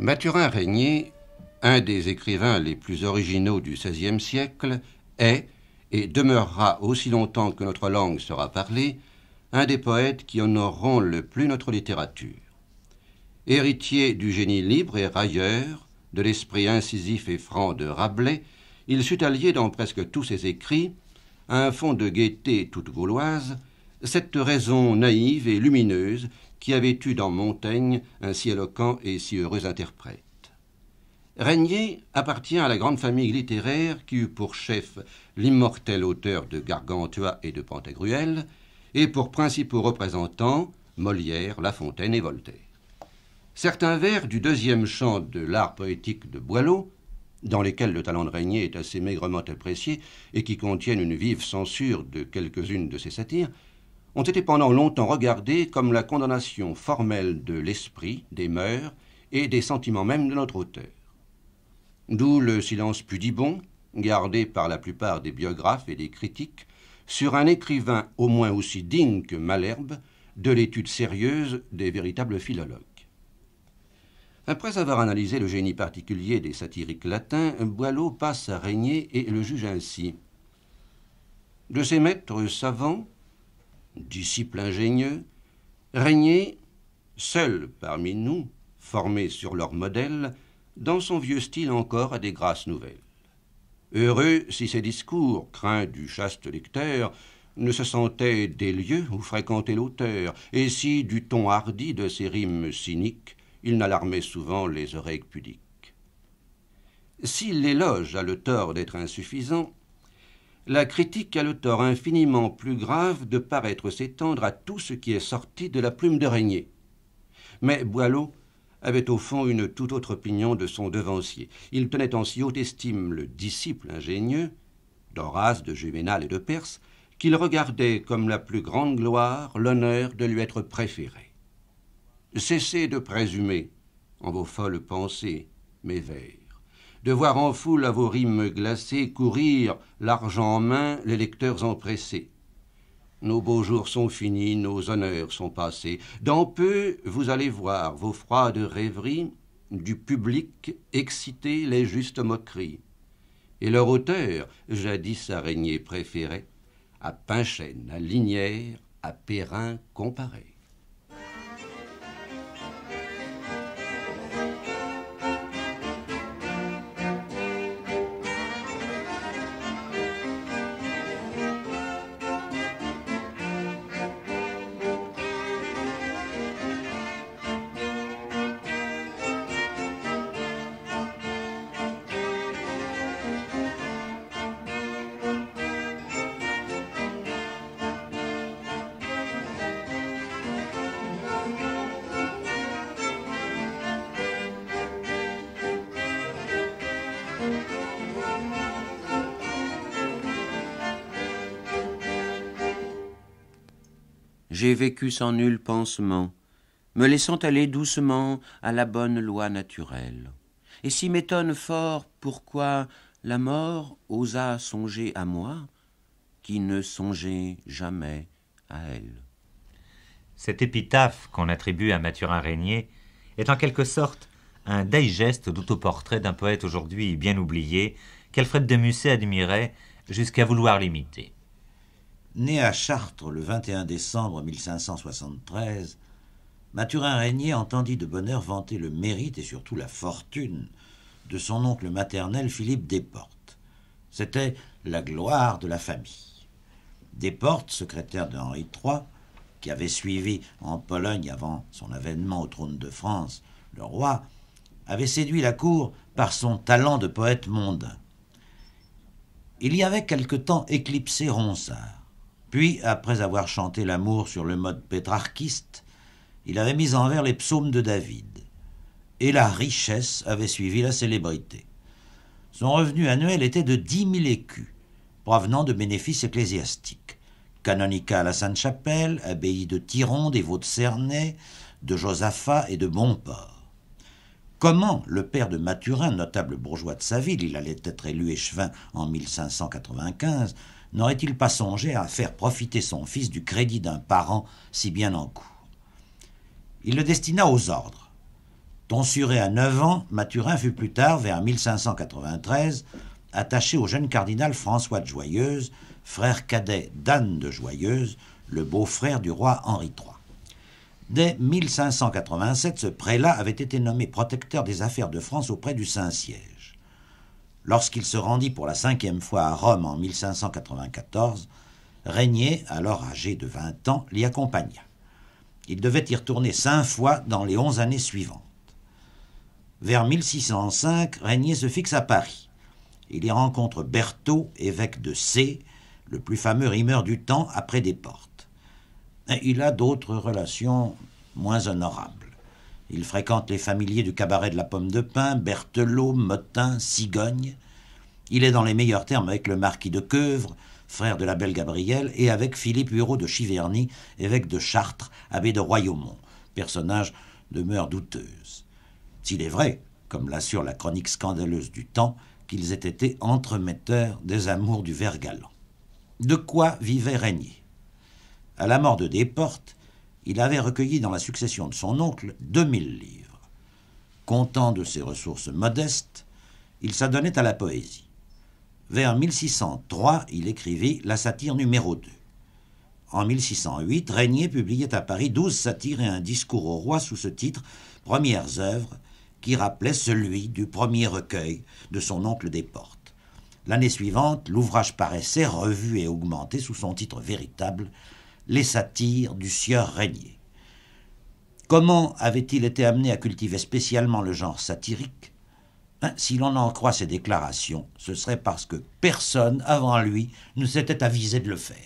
Mathurin Régnier, un des écrivains les plus originaux du XVIe siècle, est, et demeurera aussi longtemps que notre langue sera parlée, un des poètes qui honoreront le plus notre littérature. Héritier du génie libre et railleur, de l'esprit incisif et franc de Rabelais, il sut allier dans presque tous ses écrits un fond de gaieté toute gauloise, cette raison naïve et lumineuse qui avait eu dans Montaigne un si éloquent et si heureux interprète. Régnier appartient à la grande famille littéraire qui eut pour chef l'immortel auteur de Gargantua et de Pantagruel, et pour principaux représentants Molière, La Fontaine et Voltaire. Certains vers du deuxième chant de l'art poétique de Boileau, dans lesquels le talent de Régnier est assez maigrement apprécié et qui contiennent une vive censure de quelques-unes de ses satires, ont été pendant longtemps regardés comme la condamnation formelle de l'esprit, des mœurs et des sentiments même de notre auteur. D'où le silence pudibond, gardé par la plupart des biographes et des critiques, sur un écrivain au moins aussi digne que Malherbe de l'étude sérieuse des véritables philologues. Après avoir analysé le génie particulier des satiriques latins, Boileau passe à régner et le juge ainsi. De ses maîtres savants, disciple ingénieux, régnait, seul parmi nous, formé sur leur modèle, dans son vieux style encore à des grâces nouvelles. Heureux si ses discours, craints du chaste lecteur, ne se sentaient des lieux où fréquentait l'auteur, et si, du ton hardi de ses rimes cyniques, il n'alarmait souvent les oreilles pudiques. Si l'éloge a le tort d'être insuffisant, la critique a le tort infiniment plus grave de paraître s'étendre à tout ce qui est sorti de la plume de Régnier. Mais Boileau avait au fond une toute autre opinion de son devancier. Il tenait en si haute estime le disciple ingénieux, d'Horace, de Juvénal et de Perse, qu'il regardait comme la plus grande gloire l'honneur de lui être préféré. Cessez de présumer en vos folles pensées, mes veilles de voir en foule à vos rimes glacées courir, l'argent en main, les lecteurs empressés. Nos beaux jours sont finis, nos honneurs sont passés. Dans peu, vous allez voir vos froides rêveries du public exciter les justes moqueries. Et leur auteur, jadis araignée préférée, à Pinchène, à Linière, à Perrin comparé. vécu sans nul pansement, me laissant aller doucement à la bonne loi naturelle. Et si m'étonne fort pourquoi la mort osa songer à moi, qui ne songeait jamais à elle. Cette épitaphe qu'on attribue à Mathurin Régnier est en quelque sorte un digest d'autoportrait d'un poète aujourd'hui bien oublié qu'Alfred de Musset admirait jusqu'à vouloir l'imiter. Né à Chartres le 21 décembre 1573, Mathurin Régnier entendit de bonheur vanter le mérite et surtout la fortune de son oncle maternel Philippe Desportes. C'était la gloire de la famille. Desportes, secrétaire de Henri III, qui avait suivi en Pologne avant son avènement au trône de France le roi, avait séduit la cour par son talent de poète mondain. Il y avait quelque temps éclipsé Ronsard. Puis, après avoir chanté l'amour sur le mode pétrarchiste, il avait mis en vers les psaumes de David. Et la richesse avait suivi la célébrité. Son revenu annuel était de dix mille écus, provenant de bénéfices ecclésiastiques. Canonica à la Sainte-Chapelle, abbaye de Tiron, des Vaux de Cernay, de Josaphat et de Bonport. Comment le père de Mathurin, notable bourgeois de sa ville, il allait être élu échevin en 1595, n'aurait-il pas songé à faire profiter son fils du crédit d'un parent si bien en cours Il le destina aux ordres. Tonsuré à 9 ans, Mathurin fut plus tard, vers 1593, attaché au jeune cardinal François de Joyeuse, frère cadet d'Anne de Joyeuse, le beau-frère du roi Henri III. Dès 1587, ce prélat avait été nommé protecteur des affaires de France auprès du Saint-Siège lorsqu'il se rendit pour la cinquième fois à Rome en 1594, Régnier, alors âgé de 20 ans, l'y accompagna. Il devait y retourner cinq fois dans les onze années suivantes. Vers 1605, Régnier se fixe à Paris. Il y rencontre Berthaud, évêque de C, le plus fameux rimeur du temps après des portes. il a d'autres relations moins honorables. Il fréquente les familiers du cabaret de la pomme de pin, Berthelot, Motin, Cigogne. Il est dans les meilleurs termes avec le marquis de Queuvre, frère de la belle Gabrielle, et avec Philippe Hureau de Chiverny, évêque de Chartres, abbé de Royaumont, personnage mœurs douteuses. S'il est vrai, comme l'assure la chronique scandaleuse du temps, qu'ils aient été entremetteurs des amours du vergalant. De quoi vivait Régnier À la mort de Desportes, il avait recueilli dans la succession de son oncle 2000 livres. Content de ses ressources modestes, il s'adonnait à la poésie. Vers 1603, il écrivit la satire numéro 2. En 1608, Régnier publiait à Paris 12 satires et un discours au roi sous ce titre, premières œuvres, qui rappelait celui du premier recueil de son oncle des Portes. L'année suivante, l'ouvrage paraissait revu et augmenté sous son titre véritable, les satires du sieur Régnier. Comment avait-il été amené à cultiver spécialement le genre satirique hein, Si l'on en croit ses déclarations, ce serait parce que personne avant lui ne s'était avisé de le faire.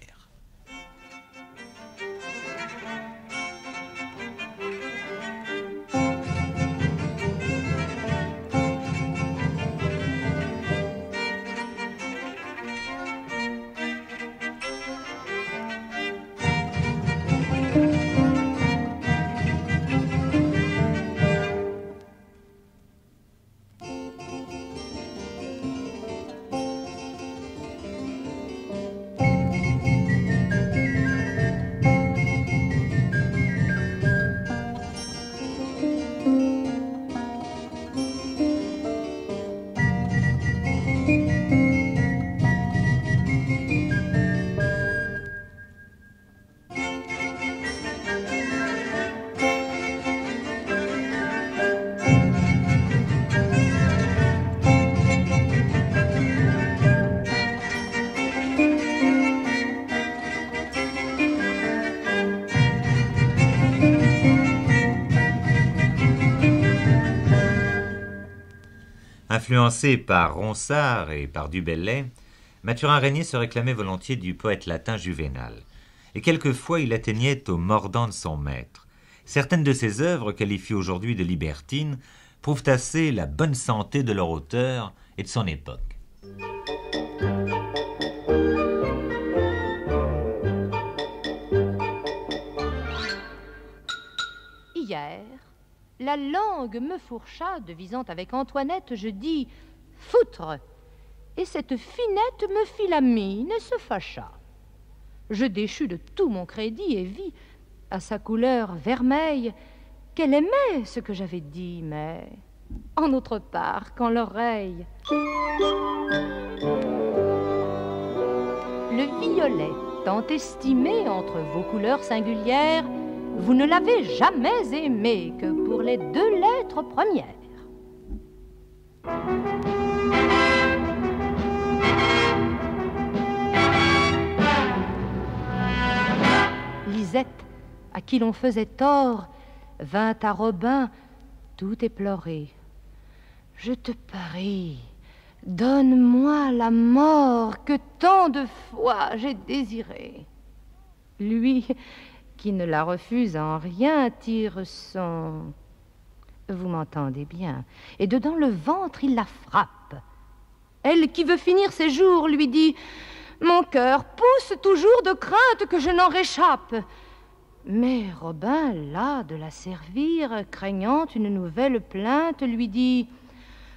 Influencé par Ronsard et par Du Bellay, Mathurin Régnier se réclamait volontiers du poète latin Juvénal, et quelquefois il atteignait au mordant de son maître. Certaines de ses œuvres, qualifiées aujourd'hui de libertines, prouvent assez la bonne santé de leur auteur et de son époque. La langue me fourcha, devisant avec Antoinette, je dis foutre. Et cette finette me fit la mine et se fâcha. Je déchus de tout mon crédit et vis, à sa couleur vermeille, qu'elle aimait ce que j'avais dit, mais en autre part quand l'oreille. Le violet, tant estimé entre vos couleurs singulières, vous ne l'avez jamais aimé que pour les deux lettres premières. Lisette, à qui l'on faisait tort, vint à Robin, tout éploré. Je te parie, donne-moi la mort que tant de fois j'ai désirée. Lui, qui ne la refuse en rien, tire son... Vous m'entendez bien. Et dedans le ventre, il la frappe. Elle qui veut finir ses jours lui dit Mon cœur pousse toujours de crainte que je n'en réchappe. Mais Robin, là de la servir, craignant une nouvelle plainte, lui dit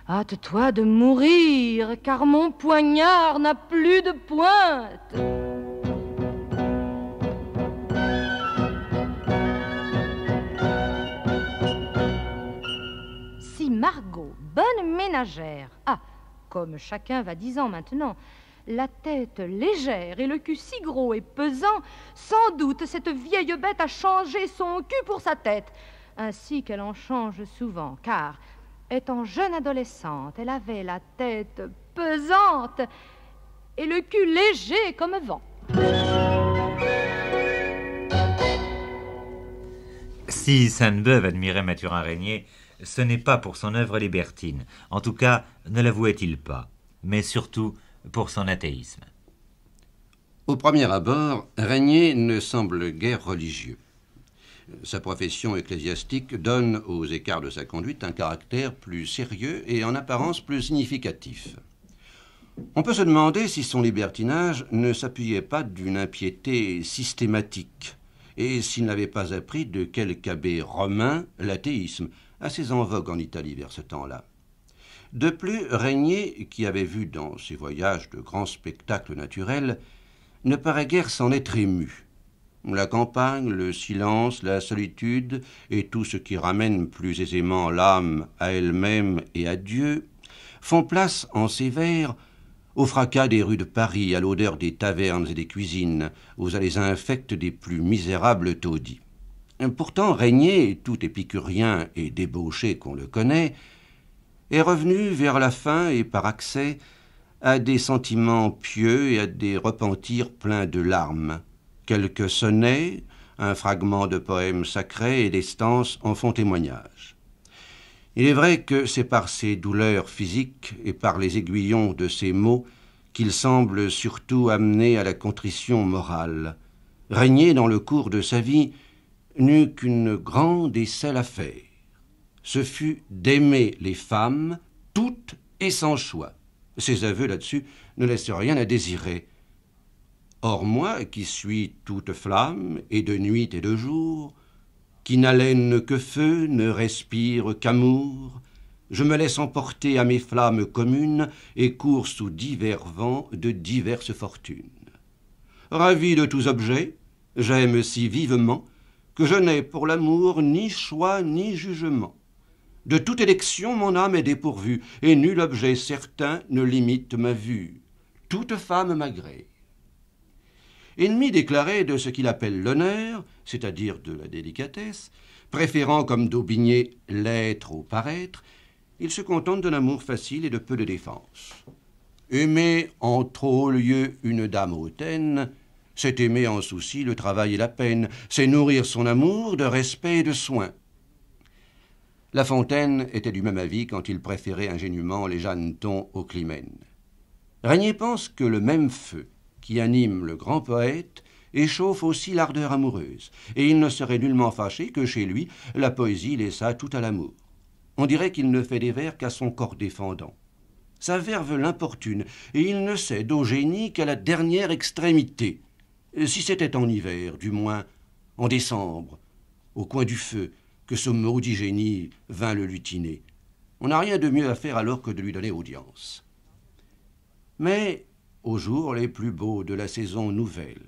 Hâte-toi de mourir, car mon poignard n'a plus de pointe. Margot, bonne ménagère, Ah, comme chacun va dix ans maintenant, la tête légère et le cul si gros et pesant, sans doute cette vieille bête a changé son cul pour sa tête, ainsi qu'elle en change souvent, car, étant jeune adolescente, elle avait la tête pesante et le cul léger comme vent. Si Sainte-Beuve admirait Mathurin Régnier, ce n'est pas pour son œuvre libertine, en tout cas ne l'avouait-il pas, mais surtout pour son athéisme. Au premier abord, Régnier ne semble guère religieux. Sa profession ecclésiastique donne aux écarts de sa conduite un caractère plus sérieux et en apparence plus significatif. On peut se demander si son libertinage ne s'appuyait pas d'une impiété systématique et s'il n'avait pas appris de quel abbé romain l'athéisme, assez en vogue en Italie vers ce temps-là. De plus, Régnier, qui avait vu dans ses voyages de grands spectacles naturels, ne paraît guère s'en être ému. La campagne, le silence, la solitude et tout ce qui ramène plus aisément l'âme à elle-même et à Dieu font place en ces vers au fracas des rues de Paris, à l'odeur des tavernes et des cuisines, aux allées infectes des plus misérables taudis pourtant Régnier, tout épicurien et débauché qu'on le connaît, est revenu vers la fin et par accès à des sentiments pieux et à des repentirs pleins de larmes. Quelques sonnets, un fragment de poèmes sacré et des stances en font témoignage. Il est vrai que c'est par ses douleurs physiques et par les aiguillons de ses mots qu'il semble surtout amené à la contrition morale. Régnier, dans le cours de sa vie, n'eut qu'une grande et seule affaire. Ce fut d'aimer les femmes, toutes et sans choix. Ses aveux là-dessus ne laissent rien à désirer. Or moi, qui suis toute flamme, et de nuit et de jour, qui n'haleine que feu, ne respire qu'amour, je me laisse emporter à mes flammes communes et cours sous divers vents de diverses fortunes. Ravi de tous objets, j'aime si vivement que je n'ai pour l'amour ni choix ni jugement. De toute élection mon âme est dépourvue, et nul objet certain ne limite ma vue. Toute femme m'agrée. Ennemi déclaré de ce qu'il appelle l'honneur, c'est-à-dire de la délicatesse, préférant comme Daubigné l'être au paraître, il se contente d'un amour facile et de peu de défense. Aimer en trop lieu une dame hautaine, c'est aimer en souci le travail et la peine, c'est nourrir son amour de respect et de soin. La Fontaine était du même avis quand il préférait ingénument les Jeannetons aux Climènes. Régnier pense que le même feu qui anime le grand poète échauffe aussi l'ardeur amoureuse, et il ne serait nullement fâché que chez lui la poésie laissa tout à l'amour. On dirait qu'il ne fait des vers qu'à son corps défendant. Sa verve l'importune, et il ne sait au génie qu'à la dernière extrémité. Euh, si c'était en hiver, du moins en décembre, au coin du feu, que ce maudit génie vint le lutiner. On n'a rien de mieux à faire alors que de lui donner audience. Mais aux jours les plus beaux de la saison nouvelle,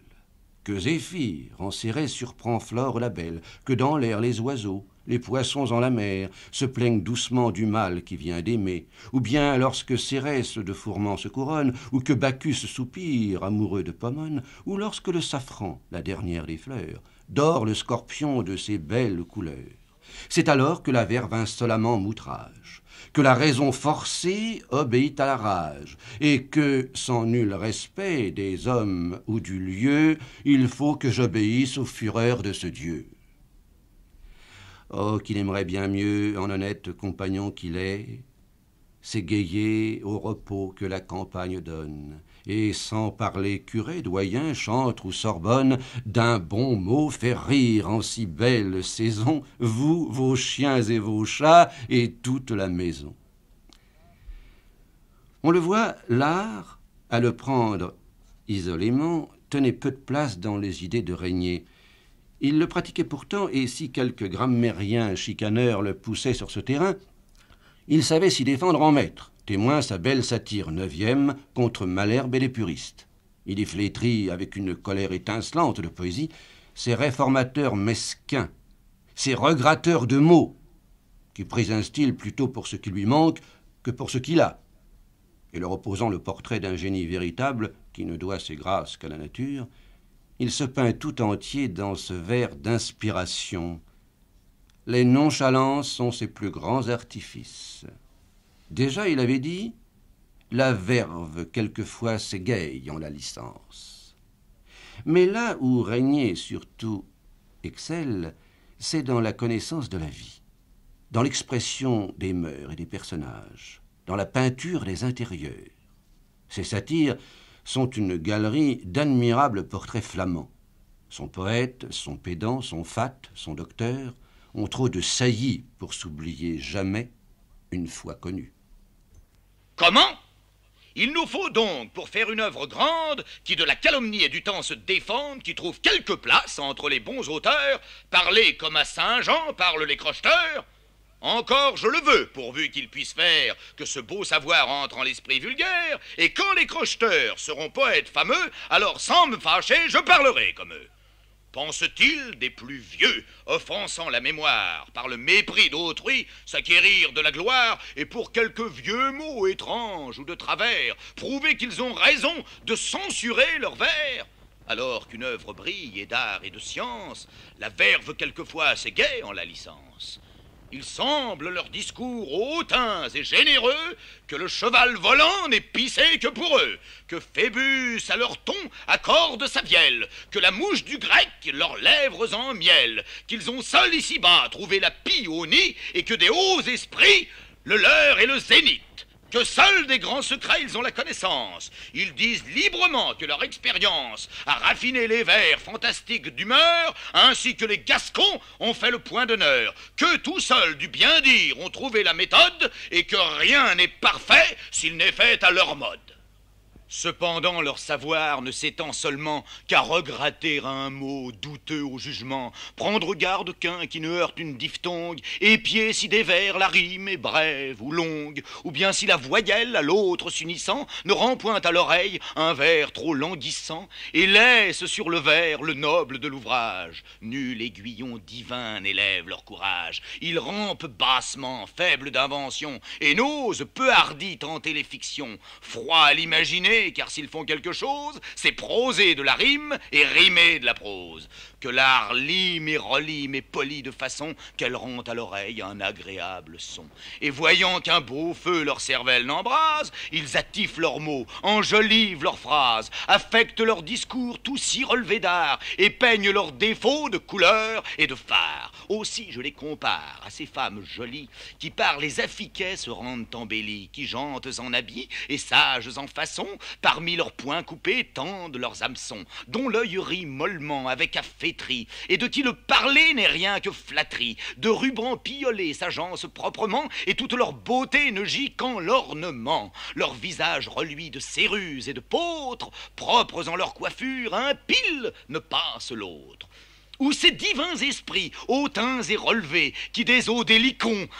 que Zéphyr en serré surprend Flore la belle, que dans l'air les oiseaux, les poissons en la mer se plaignent doucement du mal qui vient d'aimer, ou bien lorsque Cérès de Fourment se couronne, ou que Bacchus soupire, amoureux de Pomone, ou lorsque le safran, la dernière des fleurs, dort le scorpion de ses belles couleurs. C'est alors que la verve insolemment m'outrage, que la raison forcée obéit à la rage, et que, sans nul respect des hommes ou du lieu, il faut que j'obéisse aux fureurs de ce Dieu. Oh, qu'il aimerait bien mieux, en honnête compagnon qu'il est, s'égayer au repos que la campagne donne, et sans parler curé, doyen, chantre ou Sorbonne, d'un bon mot faire rire en si belle saison, vous, vos chiens et vos chats, et toute la maison. On le voit, l'art, à le prendre isolément, tenait peu de place dans les idées de régner. Il le pratiquait pourtant, et si quelques grammairiens chicaneurs le poussaient sur ce terrain, il savait s'y défendre en maître, témoin sa belle satire neuvième contre Malherbe et les puristes. Il y flétrit avec une colère étincelante de poésie ces réformateurs mesquins, ces regratteurs de mots, qui présentent un style plutôt pour ce qui lui manque que pour ce qu'il a, et leur opposant le portrait d'un génie véritable qui ne doit ses grâces qu'à la nature, il se peint tout entier dans ce verre d'inspiration. Les nonchalances sont ses plus grands artifices. Déjà, il avait dit La verve quelquefois s'égaye en la licence. Mais là où régnait surtout Excel, c'est dans la connaissance de la vie, dans l'expression des mœurs et des personnages, dans la peinture des intérieurs. Ses satires sont une galerie d'admirables portraits flamands. Son poète, son pédant, son fat, son docteur ont trop de saillies pour s'oublier jamais une fois connus. Comment il nous faut donc, pour faire une œuvre grande, qui de la calomnie et du temps se défende, qui trouve quelque place entre les bons auteurs, parler comme à Saint Jean parlent les crocheteurs, encore je le veux, pourvu qu'il puisse faire que ce beau savoir entre en l'esprit vulgaire, et quand les crocheteurs seront poètes fameux, alors sans me fâcher, je parlerai comme eux. pensent t des plus vieux, offensant la mémoire par le mépris d'autrui, s'acquérir de la gloire, et pour quelques vieux mots étranges ou de travers, prouver qu'ils ont raison de censurer leurs vers Alors qu'une œuvre brille et d'art et de science, la verve quelquefois gai en la licence. Il semble, leurs discours hautains et généreux, que le cheval volant n'est pissé que pour eux, que Phébus à leur ton accorde sa vielle, que la mouche du grec leurs lèvres en miel, qu'ils ont seuls ici-bas trouvé la pie au nid, et que des hauts esprits, le leur et le zénith que seuls des grands secrets ils ont la connaissance. Ils disent librement que leur expérience a raffiné les vers fantastiques d'humeur, ainsi que les gascons ont fait le point d'honneur, que tout seuls du bien dire ont trouvé la méthode, et que rien n'est parfait s'il n'est fait à leur mode. Cependant, leur savoir ne s'étend seulement qu'à regratter un mot douteux au jugement, prendre garde qu'un qui ne heurte une diphtongue, épier si des vers la rime est brève ou longue, ou bien si la voyelle à l'autre s'unissant ne rend point à l'oreille un vers trop languissant, et laisse sur le vers le noble de l'ouvrage. Nul aiguillon divin n'élève leur courage, ils rampent bassement, faibles d'invention, et n'osent peu hardi tenter les fictions, froid à l'imaginer, car s'ils font quelque chose, c'est proser de la rime et rimer de la prose. Que l'art lime et relime et polie de façon qu'elle rend à l'oreille un agréable son. Et voyant qu'un beau feu leur cervelle n'embrase, ils attifent leurs mots, enjolivent leurs phrases, affectent leurs discours tout si relevés d'art, et peignent leurs défauts de couleur et de phare. Aussi je les compare à ces femmes jolies qui par les affiquets se rendent embellies, qui jantes en habits et sages en façon, parmi leurs poings coupés tendent leurs hameçons, dont l'œil rit mollement avec affaîtrie, et de qui le parler n'est rien que flatterie, de rubans piolés s'agencent proprement, et toute leur beauté ne gît qu'en l'ornement, leur visage reluit de céruses et de peautres, propres en leur coiffure, un pile ne passe l'autre où ces divins esprits, hautains et relevés, qui des eaux des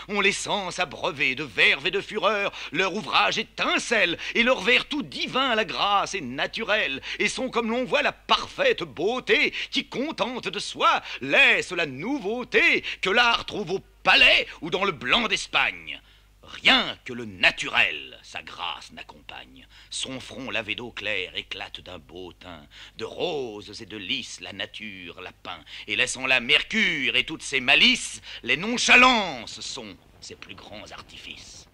ont les sens abreuvés de verve et de fureur, leur ouvrage étincelle et leur tout divin la grâce est naturelle, et sont comme l'on voit la parfaite beauté qui, contente de soi, laisse la nouveauté que l'art trouve au palais ou dans le blanc d'Espagne. Rien que le naturel, sa grâce n'accompagne. Son front lavé d'eau claire éclate d'un beau teint. De roses et de lys, la nature la peint. Et laissant la mercure et toutes ses malices, les nonchalances sont ses plus grands artifices.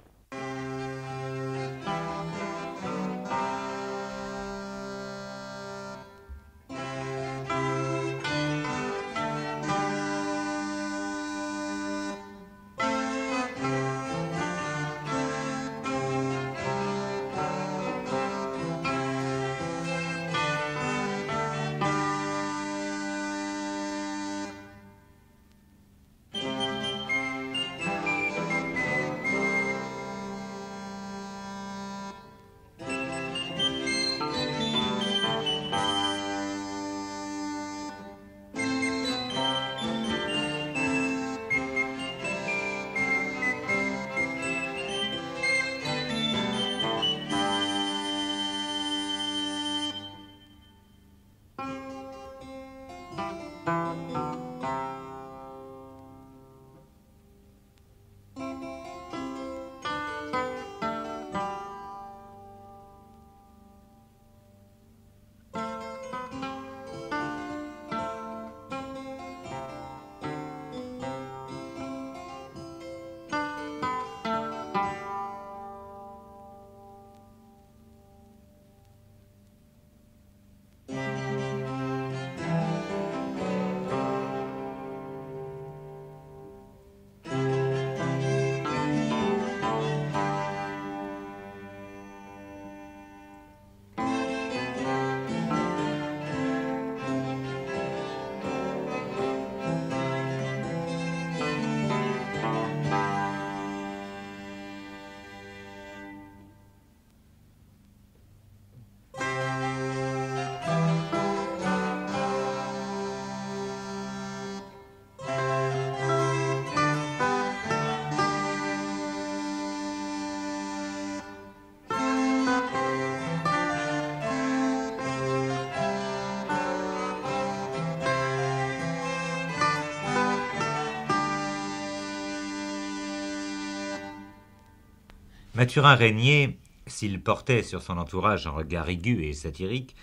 Mathurin Régnier, s'il portait sur son entourage un regard aigu et satirique,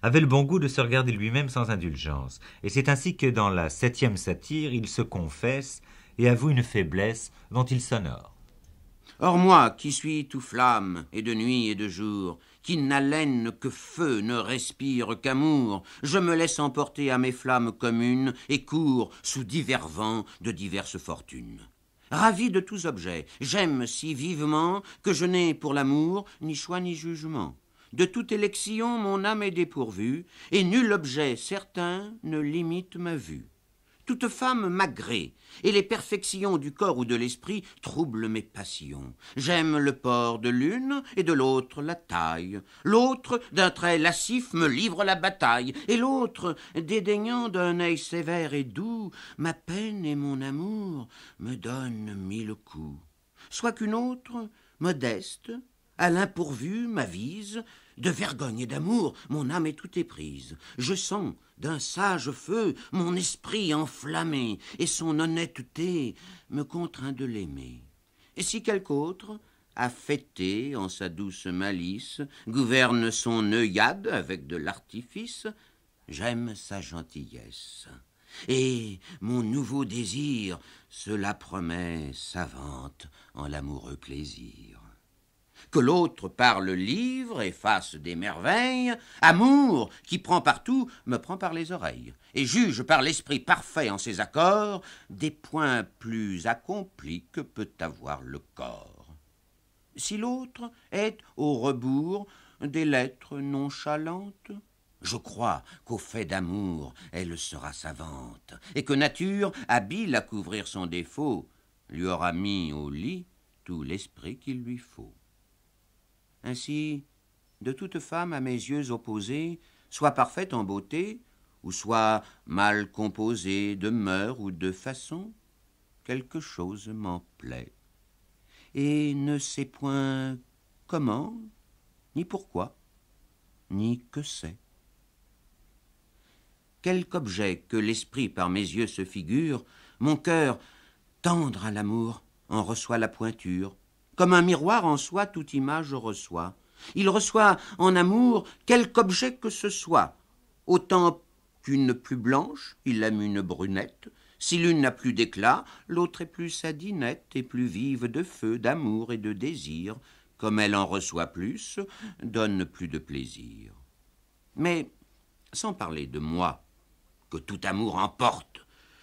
avait le bon goût de se regarder lui-même sans indulgence, et c'est ainsi que dans la septième satire, il se confesse et avoue une faiblesse dont il s'honore. Or moi, qui suis tout flamme, et de nuit et de jour, qui n'haleine que feu, ne respire qu'amour, je me laisse emporter à mes flammes communes, et cours, sous divers vents, de diverses fortunes ravi de tous objets, j'aime si vivement que je n'ai pour l'amour ni choix ni jugement. De toute élection mon âme est dépourvue, et nul objet certain ne limite ma vue toute femme m'agrée, et les perfections du corps ou de l'esprit troublent mes passions. J'aime le port de l'une et de l'autre la taille. L'autre, d'un trait lascif, me livre la bataille, et l'autre, dédaignant d'un œil sévère et doux, ma peine et mon amour me donnent mille coups. Soit qu'une autre, modeste, à l'impourvu m'avise, de vergogne et d'amour, mon âme est tout éprise. Je sens, d'un sage feu, mon esprit enflammé, et son honnêteté me contraint de l'aimer. Et si quelque autre, affêté en sa douce malice, gouverne son œillade avec de l'artifice, j'aime sa gentillesse. Et mon nouveau désir, cela promet savante en l'amoureux plaisir que l'autre parle livre et fasse des merveilles, amour qui prend partout me prend par les oreilles, et juge par l'esprit parfait en ses accords des points plus accomplis que peut avoir le corps. Si l'autre est au rebours des lettres nonchalantes, je crois qu'au fait d'amour elle sera savante, et que nature, habile à couvrir son défaut, lui aura mis au lit tout l'esprit qu'il lui faut. Ainsi, de toute femme à mes yeux opposée, soit parfaite en beauté, ou soit mal composée de mœurs ou de façon, quelque chose m'en plaît, et ne sais point comment, ni pourquoi, ni que c'est. Quelque objet que l'esprit par mes yeux se figure, mon cœur, tendre à l'amour, en reçoit la pointure, comme un miroir en soi, toute image reçoit. Il reçoit en amour quelque objet que ce soit. Autant qu'une plus blanche, il aime une brunette. Si l'une n'a plus d'éclat, l'autre est plus sadinette et plus vive de feu, d'amour et de désir. Comme elle en reçoit plus, donne plus de plaisir. Mais sans parler de moi, que tout amour emporte,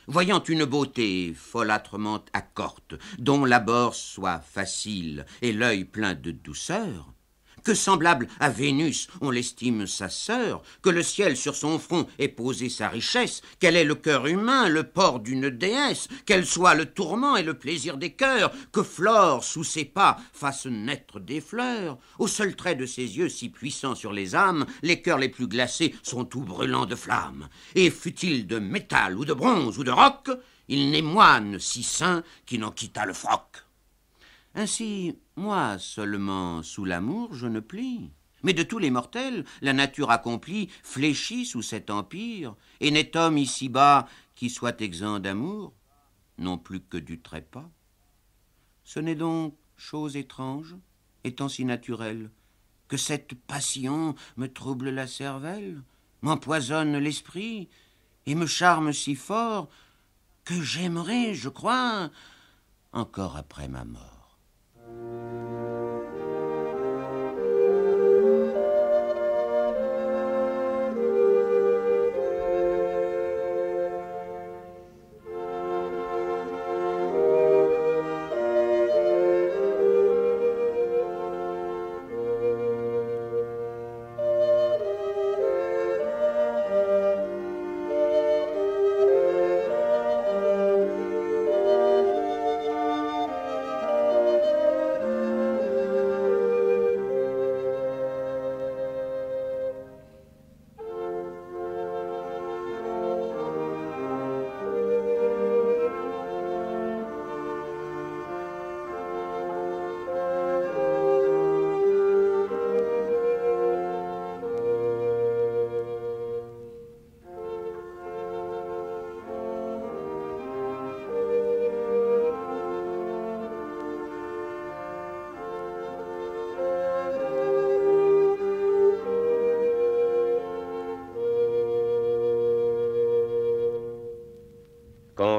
voyant une beauté folâtrement accorte, dont l'abord soit facile et l'œil plein de douceur, que semblable à Vénus, on l'estime sa sœur, que le ciel sur son front ait posé sa richesse, qu'elle est le cœur humain, le port d'une déesse, qu'elle soit le tourment et le plaisir des cœurs, que Flore, sous ses pas, fasse naître des fleurs, au seul trait de ses yeux si puissants sur les âmes, les cœurs les plus glacés sont tout brûlants de flammes, et fut-il de métal ou de bronze ou de roc, il n'est moine si saint qui n'en quitta le froc. Ainsi, moi seulement sous l'amour je ne plie. Mais de tous les mortels, la nature accomplie fléchit sous cet empire, et n'est homme ici-bas qui soit exempt d'amour, non plus que du trépas. Ce n'est donc chose étrange, étant si naturelle, que cette passion me trouble la cervelle, m'empoisonne l'esprit, et me charme si fort que j'aimerais, je crois, encore après ma mort. Thank you.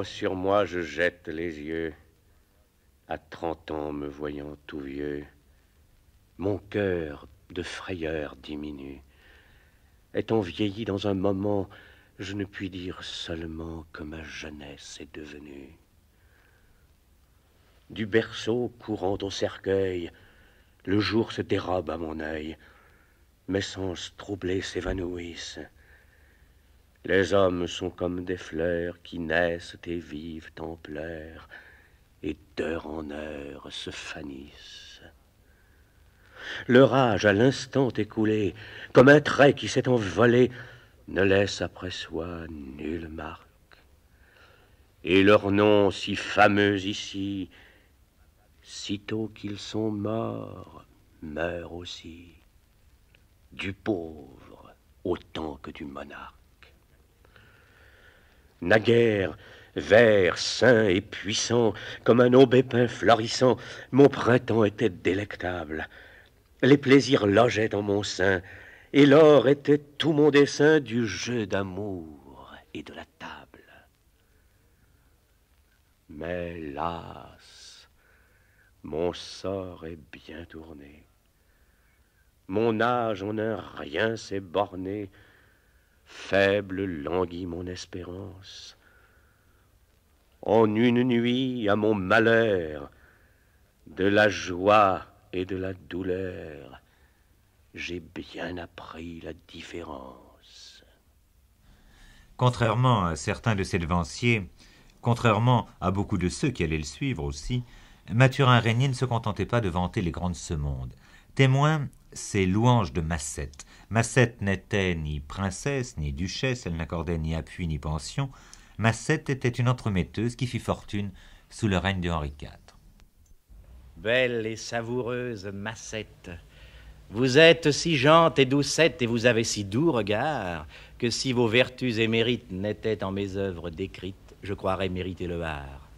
sur moi je jette les yeux, à trente ans me voyant tout vieux, mon cœur de frayeur diminue. Est-on vieilli dans un moment, je ne puis dire seulement que ma jeunesse est devenue. Du berceau courant au cercueil, le jour se dérobe à mon œil. Mes sens troublés s'évanouissent. Les hommes sont comme des fleurs qui naissent et vivent en pleurs, et d'heure en heure se fanissent. Leur âge, à l'instant écoulé, comme un trait qui s'est envolé, ne laisse après soi nulle marque. Et leur nom, si fameux ici, sitôt qu'ils sont morts, meurt aussi, du pauvre autant que du monarque. Naguère, vert, sain et puissant, comme un aubépin florissant, mon printemps était délectable. Les plaisirs logeaient dans mon sein, et l'or était tout mon dessein du jeu d'amour et de la table. Mais las, mon sort est bien tourné. Mon âge en un rien s'est borné. Faible languit mon espérance. En une nuit, à mon malheur, de la joie et de la douleur, j'ai bien appris la différence. Contrairement à certains de ses devanciers, contrairement à beaucoup de ceux qui allaient le suivre aussi, Mathurin Régnier ne se contentait pas de vanter les grandes ce monde. Témoin, ces louanges de Massette. Massette n'était ni princesse ni duchesse, elle n'accordait ni appui ni pension. Massette était une entremetteuse qui fit fortune sous le règne de Henri IV. Belle et savoureuse Massette, vous êtes si gente et doucette et vous avez si doux regard que si vos vertus et mérites n'étaient en mes œuvres décrites, je croirais mériter le bar.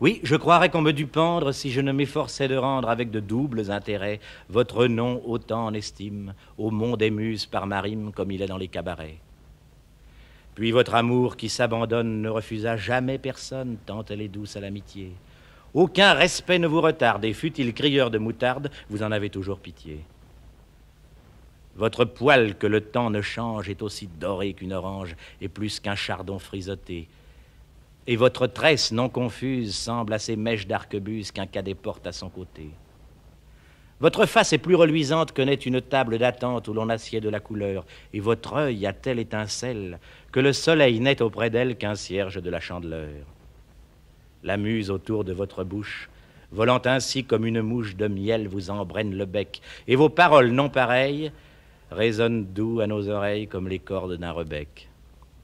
Oui, je croirais qu'on me dût pendre si je ne m'efforçais de rendre avec de doubles intérêts votre nom autant en estime au monde des muses par marime comme il est dans les cabarets. Puis votre amour qui s'abandonne ne refusa jamais personne tant elle est douce à l'amitié. Aucun respect ne vous retarde et fût-il crieur de moutarde, vous en avez toujours pitié. Votre poil que le temps ne change est aussi doré qu'une orange et plus qu'un chardon frisoté et votre tresse non confuse semble à ces mèches d'arquebuse qu'un cadet porte à son côté. Votre face est plus reluisante que n'est une table d'attente où l'on assied de la couleur, et votre œil a telle étincelle que le soleil n'est auprès d'elle qu'un cierge de la chandeleur. La muse autour de votre bouche, volant ainsi comme une mouche de miel, vous embrenne le bec, et vos paroles non pareilles résonnent doux à nos oreilles comme les cordes d'un rebec.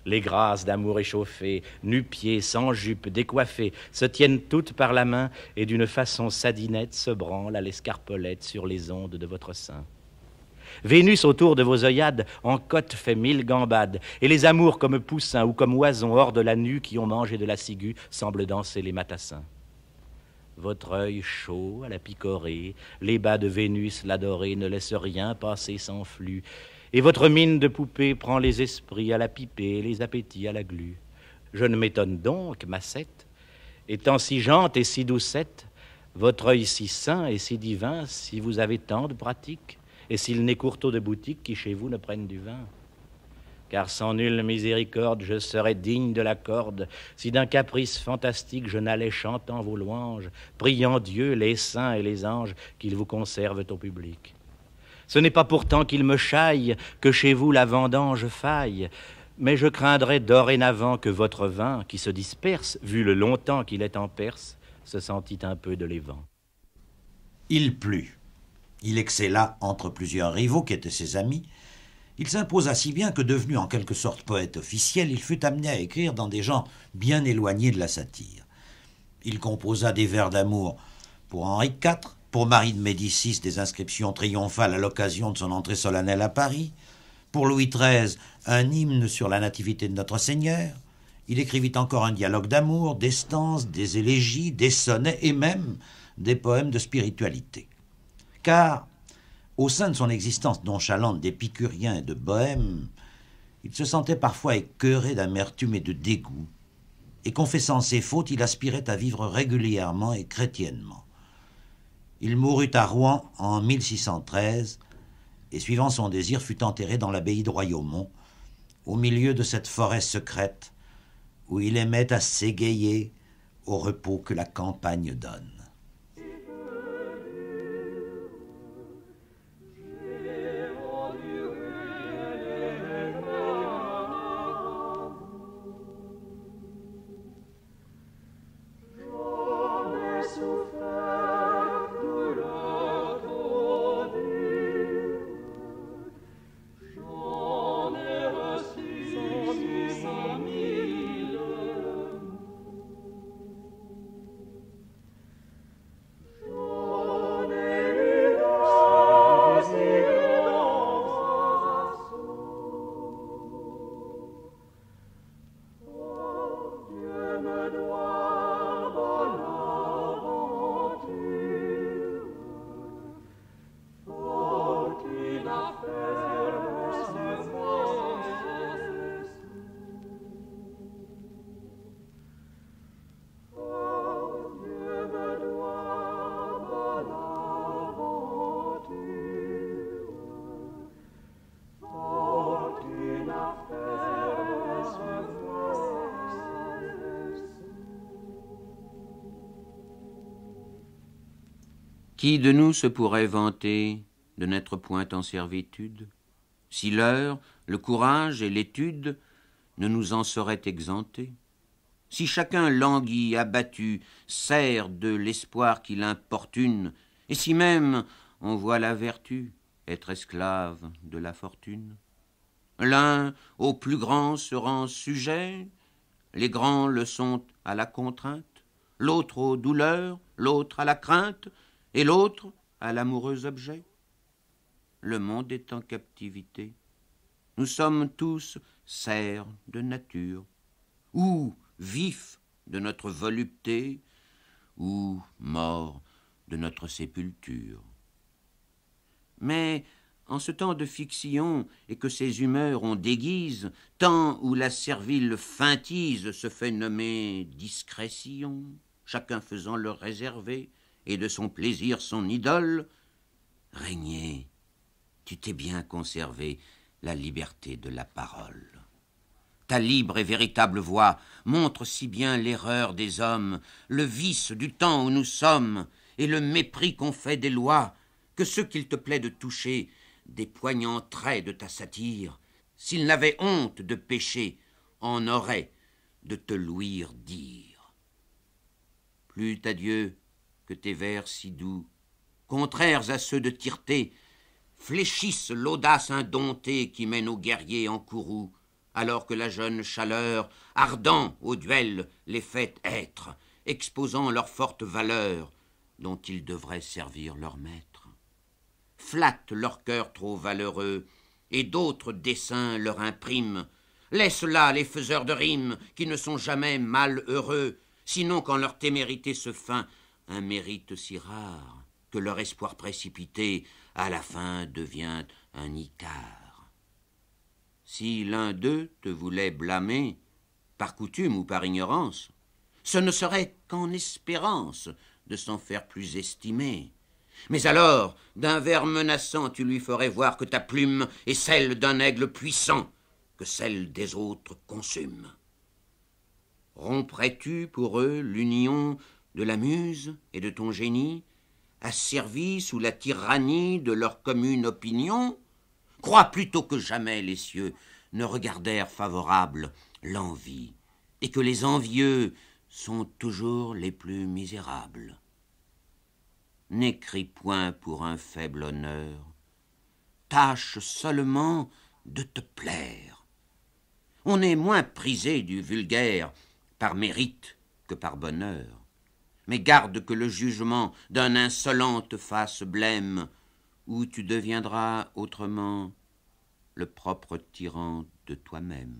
Les grâces d'amour échauffées, nu-pieds, sans jupe, décoiffées, se tiennent toutes par la main et d'une façon sadinette se branlent à l'escarpolette sur les ondes de votre sein. Vénus autour de vos œillades en cote fait mille gambades, et les amours comme poussins ou comme oisons hors de la nue qui ont mangé de la ciguë semblent danser les matassins. Votre œil chaud à la picorée, les bas de Vénus l'adorée ne laissent rien passer sans flux, et votre mine de poupée prend les esprits à la pipée, les appétits à la glu. Je ne m'étonne donc, ma Massette, étant si jante et si doucette, votre œil si saint et si divin, si vous avez tant de pratique, et s'il n'est courteau de boutique qui chez vous ne prennent du vin. Car sans nulle miséricorde, je serais digne de la corde, si d'un caprice fantastique je n'allais chantant vos louanges, priant Dieu, les saints et les anges, qu'ils vous conservent au public. Ce n'est pas pourtant qu'il me chaille que chez vous la vendange faille, mais je craindrais dorénavant que votre vin, qui se disperse, vu le longtemps qu'il est en Perse, se sentit un peu de l'évent. Il plut. Il excella entre plusieurs rivaux qui étaient ses amis. Il s'imposa si bien que, devenu en quelque sorte poète officiel, il fut amené à écrire dans des gens bien éloignés de la satire. Il composa des vers d'amour pour Henri IV, pour Marie de Médicis des inscriptions triomphales à l'occasion de son entrée solennelle à Paris, pour Louis XIII un hymne sur la nativité de notre Seigneur, il écrivit encore un dialogue d'amour, des stances, des élégies, des sonnets et même des poèmes de spiritualité. Car, au sein de son existence nonchalante d'épicurien et de bohème, il se sentait parfois écœuré d'amertume et de dégoût, et confessant ses fautes, il aspirait à vivre régulièrement et chrétiennement. Il mourut à Rouen en 1613 et, suivant son désir, fut enterré dans l'abbaye de Royaumont, au milieu de cette forêt secrète où il aimait à s'égayer au repos que la campagne donne. Qui de nous se pourrait vanter de n'être point en servitude, si l'heure, le courage et l'étude ne nous en seraient exemptés Si chacun languit, abattu, sert de l'espoir qui l'importune, et si même on voit la vertu être esclave de la fortune L'un au plus grand se rend sujet, les grands le sont à la contrainte, l'autre aux douleurs, l'autre à la crainte, et l'autre à l'amoureux objet. Le monde est en captivité. Nous sommes tous serfs de nature, ou vifs de notre volupté, ou morts de notre sépulture. Mais en ce temps de fiction et que ces humeurs ont déguise, tant où la servile feintise se fait nommer discrétion, chacun faisant le réserver, et de son plaisir son idole, régner, tu t'es bien conservé la liberté de la parole. Ta libre et véritable voix montre si bien l'erreur des hommes, le vice du temps où nous sommes, et le mépris qu'on fait des lois, que ceux qu'il te plaît de toucher, des poignants traits de ta satire, s'ils n'avaient honte de pécher, en auraient de te louir dire. Plus à Dieu que tes vers si doux, contraires à ceux de Tirté, fléchissent l'audace indomptée qui mène aux guerriers en courroux, alors que la jeune chaleur, ardent au duel, les fait être, exposant leur forte valeur, dont ils devraient servir leur maître. Flatte leur cœur trop valeureux, et d'autres desseins leur impriment. Laisse là les faiseurs de rimes, qui ne sont jamais malheureux, sinon quand leur témérité se feint un mérite si rare que leur espoir précipité, à la fin, devient un icare. Si l'un d'eux te voulait blâmer, par coutume ou par ignorance, ce ne serait qu'en espérance de s'en faire plus estimer. Mais alors, d'un verre menaçant, tu lui ferais voir que ta plume est celle d'un aigle puissant, que celle des autres consume. Romprais-tu pour eux l'union de la muse et de ton génie, asservis sous la tyrannie de leur commune opinion, crois plutôt que jamais les cieux ne regardèrent favorable l'envie, et que les envieux sont toujours les plus misérables. N'écris point pour un faible honneur, tâche seulement de te plaire. On est moins prisé du vulgaire par mérite que par bonheur mais garde que le jugement d'un insolente face blême, ou tu deviendras autrement le propre tyran de toi-même.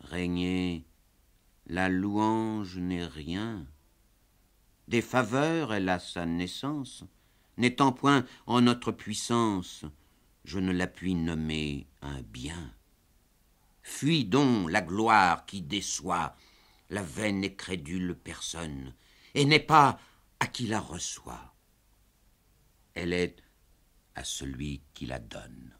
Régner, la louange n'est rien. Des faveurs, elle a sa naissance, n'étant point en notre puissance, je ne la puis nommer un bien. Fuis donc la gloire qui déçoit, la vaine et crédule personne, et n'est pas à qui la reçoit. Elle est à celui qui la donne.